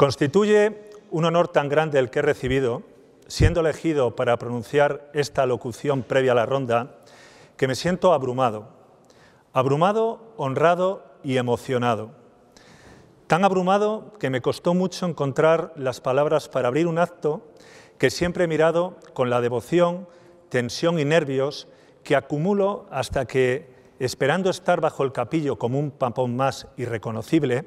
Constituye un honor tan grande el que he recibido, siendo elegido para pronunciar esta locución previa a la ronda, que me siento abrumado, abrumado, honrado y emocionado. Tan abrumado que me costó mucho encontrar las palabras para abrir un acto que siempre he mirado con la devoción, tensión y nervios que acumulo hasta que, esperando estar bajo el capillo como un pampón más irreconocible,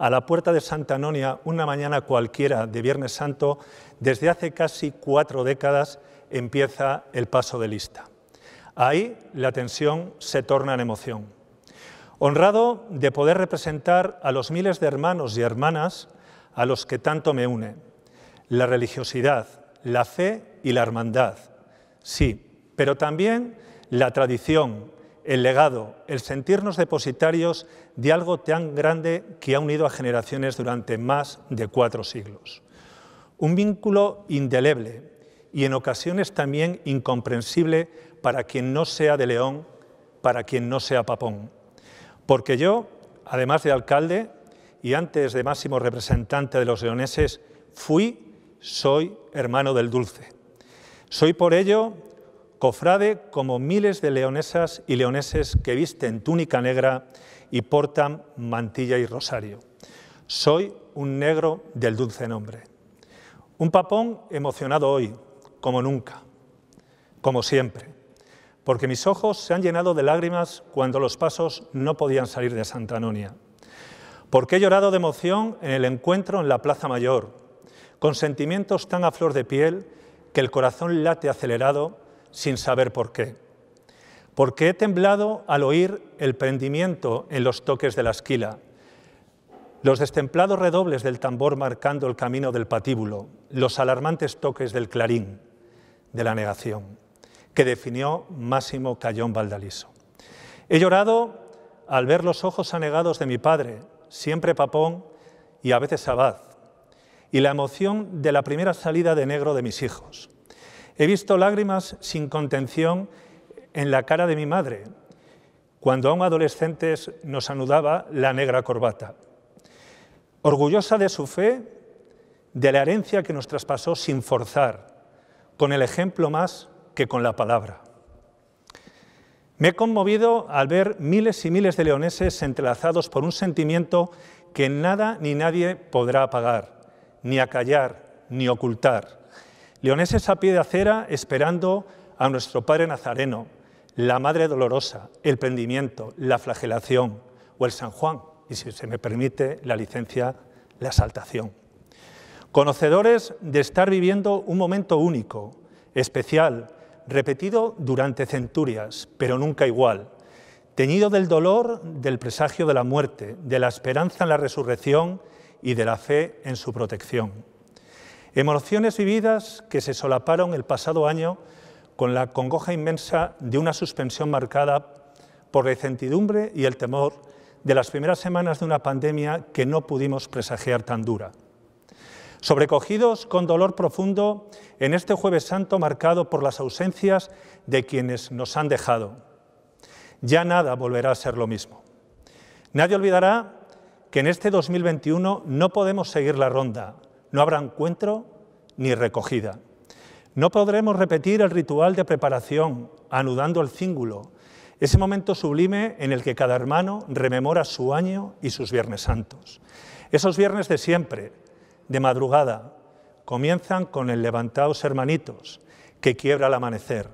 a la puerta de Santa Anonia una mañana cualquiera de Viernes Santo, desde hace casi cuatro décadas empieza el paso de lista. Ahí la tensión se torna en emoción. Honrado de poder representar a los miles de hermanos y hermanas a los que tanto me une, la religiosidad, la fe y la hermandad. Sí, pero también la tradición, el legado, el sentirnos depositarios de algo tan grande que ha unido a generaciones durante más de cuatro siglos. Un vínculo indeleble y en ocasiones también incomprensible para quien no sea de León, para quien no sea Papón. Porque yo, además de alcalde y antes de máximo representante de los leoneses, fui, soy hermano del dulce. Soy por ello cofrade como miles de leonesas y leoneses que visten túnica negra y portan mantilla y rosario. Soy un negro del dulce nombre. Un papón emocionado hoy, como nunca, como siempre, porque mis ojos se han llenado de lágrimas cuando los pasos no podían salir de Santa Anonia. Porque he llorado de emoción en el encuentro en la Plaza Mayor, con sentimientos tan a flor de piel que el corazón late acelerado sin saber por qué. Porque he temblado al oír el prendimiento en los toques de la esquila, los destemplados redobles del tambor marcando el camino del patíbulo, los alarmantes toques del clarín de la negación, que definió Máximo Cayón Valdaliso. He llorado al ver los ojos anegados de mi padre, siempre papón y a veces abad, y la emoción de la primera salida de negro de mis hijos He visto lágrimas sin contención en la cara de mi madre, cuando aún adolescentes nos anudaba la negra corbata. Orgullosa de su fe, de la herencia que nos traspasó sin forzar, con el ejemplo más que con la palabra. Me he conmovido al ver miles y miles de leoneses entrelazados por un sentimiento que nada ni nadie podrá apagar, ni acallar, ni ocultar leoneses a pie de acera esperando a nuestro Padre Nazareno, la Madre Dolorosa, el Prendimiento, la Flagelación o el San Juan, y si se me permite la licencia, la Exaltación. Conocedores de estar viviendo un momento único, especial, repetido durante centurias, pero nunca igual, teñido del dolor, del presagio de la muerte, de la esperanza en la resurrección y de la fe en su protección. Emociones vividas que se solaparon el pasado año con la congoja inmensa de una suspensión marcada por la incertidumbre y el temor de las primeras semanas de una pandemia que no pudimos presagiar tan dura. Sobrecogidos con dolor profundo en este jueves santo marcado por las ausencias de quienes nos han dejado. Ya nada volverá a ser lo mismo. Nadie olvidará que en este 2021 no podemos seguir la ronda, no habrá encuentro ni recogida. No podremos repetir el ritual de preparación, anudando el cíngulo, ese momento sublime en el que cada hermano rememora su año y sus viernes santos. Esos viernes de siempre, de madrugada, comienzan con el levantados hermanitos, que quiebra el amanecer.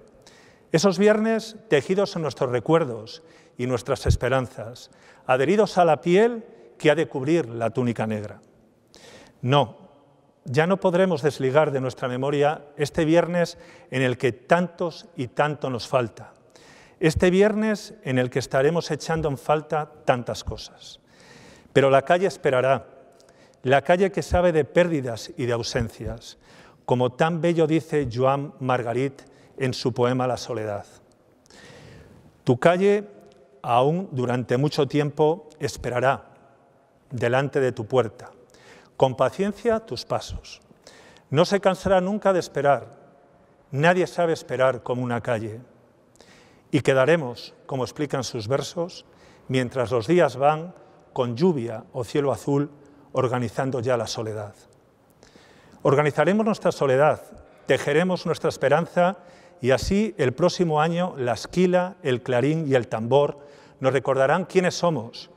Esos viernes tejidos en nuestros recuerdos y nuestras esperanzas, adheridos a la piel que ha de cubrir la túnica negra. No, ya no podremos desligar de nuestra memoria este viernes en el que tantos y tanto nos falta. Este viernes en el que estaremos echando en falta tantas cosas. Pero la calle esperará, la calle que sabe de pérdidas y de ausencias, como tan bello dice Joan Margarit en su poema La soledad. Tu calle aún durante mucho tiempo esperará delante de tu puerta con paciencia tus pasos. No se cansará nunca de esperar. Nadie sabe esperar como una calle. Y quedaremos, como explican sus versos, mientras los días van con lluvia o cielo azul, organizando ya la soledad. Organizaremos nuestra soledad, tejeremos nuestra esperanza y así el próximo año la esquila, el clarín y el tambor nos recordarán quiénes somos,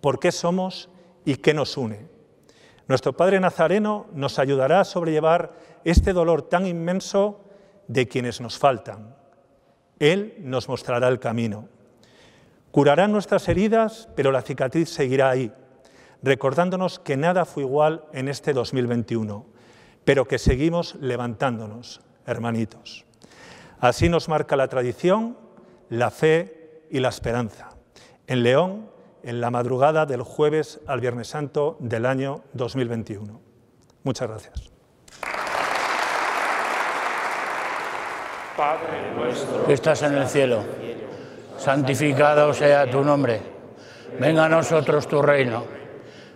por qué somos y qué nos une. Nuestro Padre Nazareno nos ayudará a sobrellevar este dolor tan inmenso de quienes nos faltan. Él nos mostrará el camino. Curará nuestras heridas, pero la cicatriz seguirá ahí, recordándonos que nada fue igual en este 2021, pero que seguimos levantándonos, hermanitos. Así nos marca la tradición, la fe y la esperanza. En León en la madrugada del jueves al Viernes Santo del año 2021. Muchas gracias. Padre nuestro que estás en el cielo, santificado sea tu nombre. Venga a nosotros tu reino.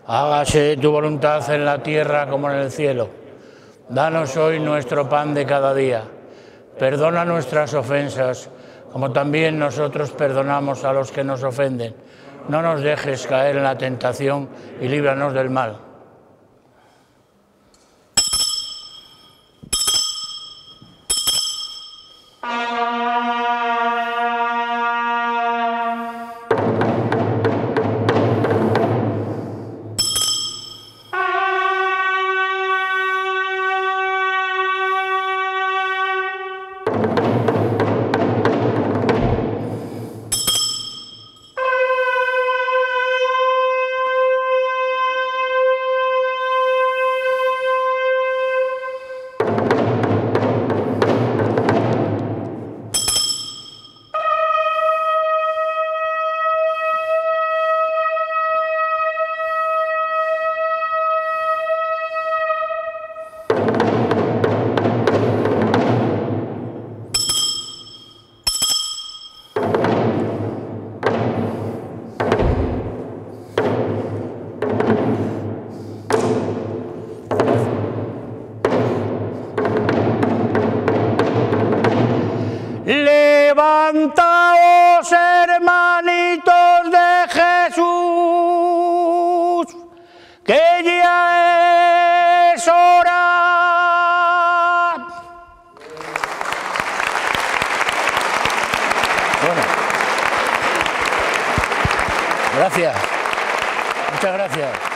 Hágase tu voluntad en la tierra como en el cielo. Danos hoy nuestro pan de cada día. Perdona nuestras ofensas, como también nosotros perdonamos a los que nos ofenden no nos dejes caer en la tentación y líbranos del mal. ser hermanitos de Jesús, que ya es hora. Gracias. Muchas gracias.